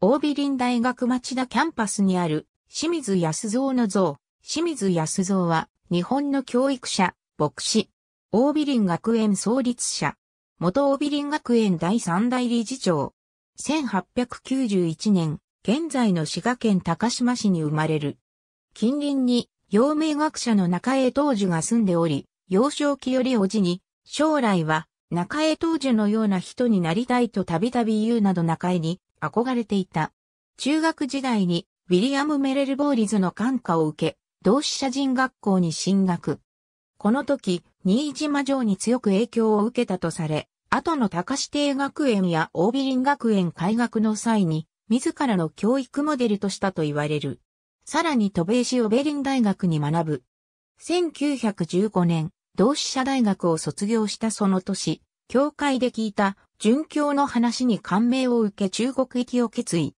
大美林大学町田キャンパスにある清水康蔵の像。清水康蔵は日本の教育者、牧師、大美林学園創立者、元大美林学園第三代理事長。1891年、現在の滋賀県高島市に生まれる。近隣に、陽明学者の中江東樹が住んでおり、幼少期よりおじに、将来は中江東樹のような人になりたいとたびたび言うなど中江に憧れていた。中学時代にウィリアム・メレル・ボーリズの感化を受け、同志社人学校に進学。この時、新島城に強く影響を受けたとされ、後の高志邸学園やオービリン学園開学の際に、自らの教育モデルとしたと言われる。さらに渡米市オベリン大学に学ぶ。1915年、同志社大学を卒業したその年、教会で聞いた殉教の話に感銘を受け中国行きを決意。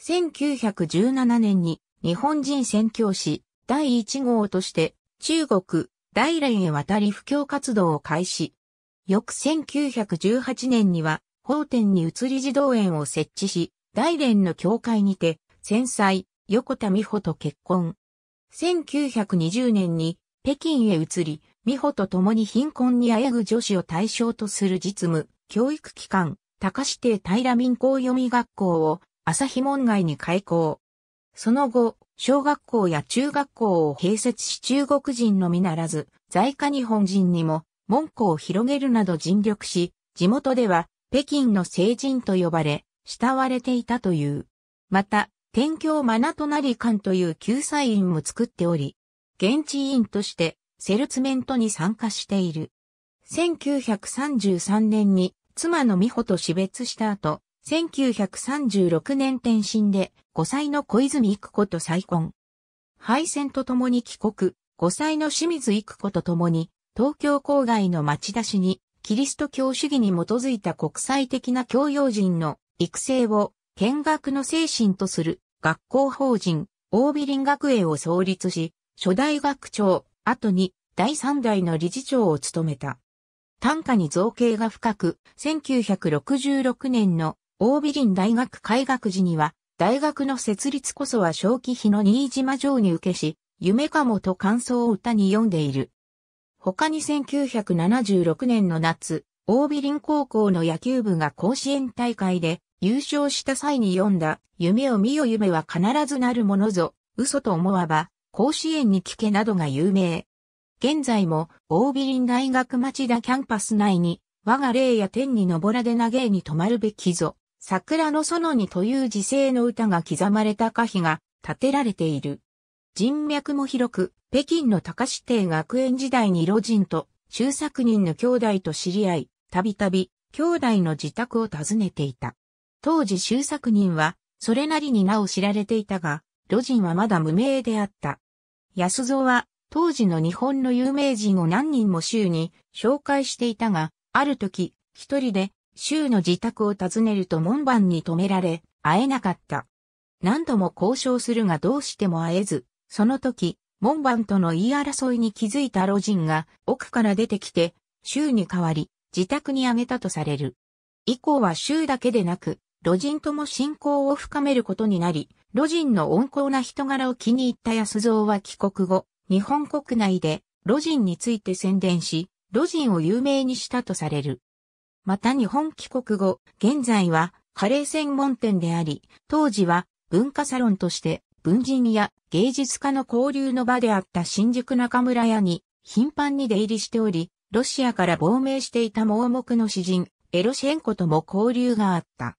1917年に日本人宣教師第1号として中国大連へ渡り布教活動を開始。翌1918年には法典に移り児童園を設置し、大連の教会にて、戦災、横田美穂と結婚。1920年に北京へ移り、美穂と共に貧困にあやぐ女子を対象とする実務、教育機関、高市邸平民校読み学校を朝日門外に開校。その後、小学校や中学校を併設し中国人のみならず、在家日本人にも門戸を広げるなど尽力し、地元では北京の聖人と呼ばれ、慕われていたという。また、天教マナとなり館という救済院も作っており、現地委員としてセルツメントに参加している。1933年に妻の美穂と死別した後、1936年転身で5歳の小泉育子と再婚。敗戦と共に帰国、5歳の清水育子と共に東京郊外の町田市にキリスト教主義に基づいた国際的な教養人の育成を見学の精神とする学校法人大美林学園を創立し、初代学長、後に第3代の理事長を務めた。短歌に造形が深く、1966年の大美林大学開学時には、大学の設立こそは正規比の新島城に受けし、夢かもと感想を歌に読んでいる。他に1976年の夏、大美林高校の野球部が甲子園大会で優勝した際に読んだ、夢を見よ夢は必ずなるものぞ、嘘と思わば、甲子園に聞けなどが有名。現在も、オービリン大学町田キャンパス内に、我が霊や天に登らで嘆いに止まるべきぞ。桜の園にという時世の歌が刻まれた歌碑が建てられている。人脈も広く、北京の高市帝学園時代に路人と、周作人の兄弟と知り合い、たびたび、兄弟の自宅を訪ねていた。当時周作人は、それなりに名を知られていたが、路人はまだ無名であった。安蔵は、当時の日本の有名人を何人も州に紹介していたが、ある時、一人で州の自宅を訪ねると門番に止められ、会えなかった。何度も交渉するがどうしても会えず、その時、門番との言い争いに気づいた老人が奥から出てきて、州に代わり、自宅にあげたとされる。以降は州だけでなく、路人とも親交を深めることになり、路人の温厚な人柄を気に入った安蔵は帰国後、日本国内でジ人について宣伝し、ジ人を有名にしたとされる。また日本帰国後、現在はカレー専門店であり、当時は文化サロンとして文人や芸術家の交流の場であった新宿中村屋に頻繁に出入りしており、ロシアから亡命していた盲目の詩人、エロシェンコとも交流があった。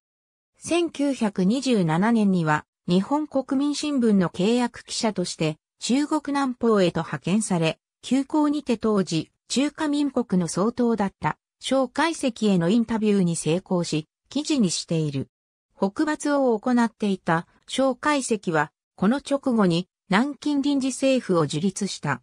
1927年には日本国民新聞の契約記者として中国南方へと派遣され、急行にて当時、中華民国の総統だった、蒋介石へのインタビューに成功し、記事にしている。北伐を行っていた蒋介石は、この直後に南京臨時政府を樹立した。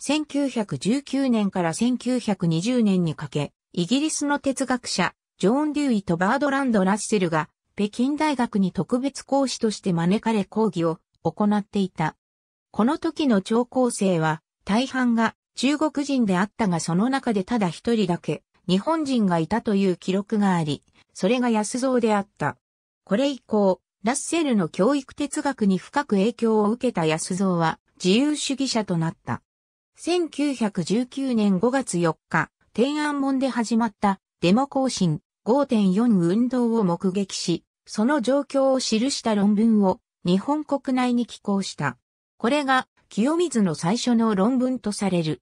1919年から1920年にかけ、イギリスの哲学者、ジョーン・デューイとバードランド・ラッセルが、北京大学に特別講師として招かれ講義を行っていた。この時の超高生は、大半が中国人であったがその中でただ一人だけ日本人がいたという記録があり、それが安蔵であった。これ以降、ラッセルの教育哲学に深く影響を受けた安蔵は自由主義者となった。1919年5月4日、天安門で始まったデモ行進5.4運動を目撃し、その状況を記した論文を日本国内に寄稿した。これが清水の最初の論文とされる。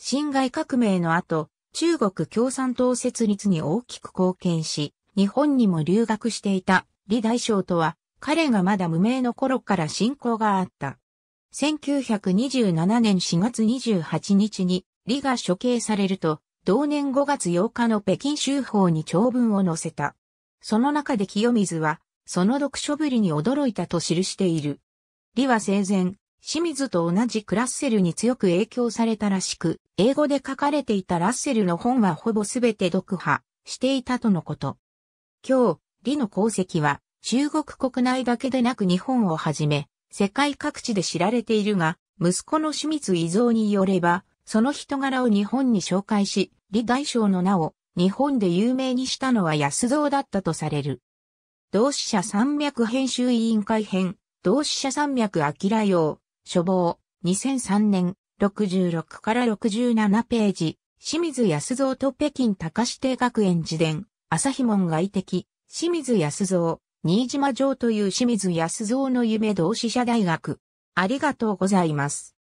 辛亥革命の後、中国共産党設立に大きく貢献し、日本にも留学していた李大将とは、彼がまだ無名の頃から親交があった。1927年4月28日に李が処刑されると、同年5月8日の北京州法に長文を載せた。その中で清水は、その読書ぶりに驚いたと記している。李は生前、清水と同じクラッセルに強く影響されたらしく、英語で書かれていたラッセルの本はほぼすべて読破していたとのこと。今日、李の功績は、中国国内だけでなく日本をはじめ、世界各地で知られているが、息子の清水伊蔵によれば、その人柄を日本に紹介し、李大将の名を日本で有名にしたのは安蔵だったとされる。同志社山脈編集委員会編、同志社山脈明用、書房、2003年、66から67ページ、清水康蔵と北京高志帝学園自伝、朝日門外敵、清水康蔵、新島城という清水康蔵の夢同志社大学。ありがとうございます。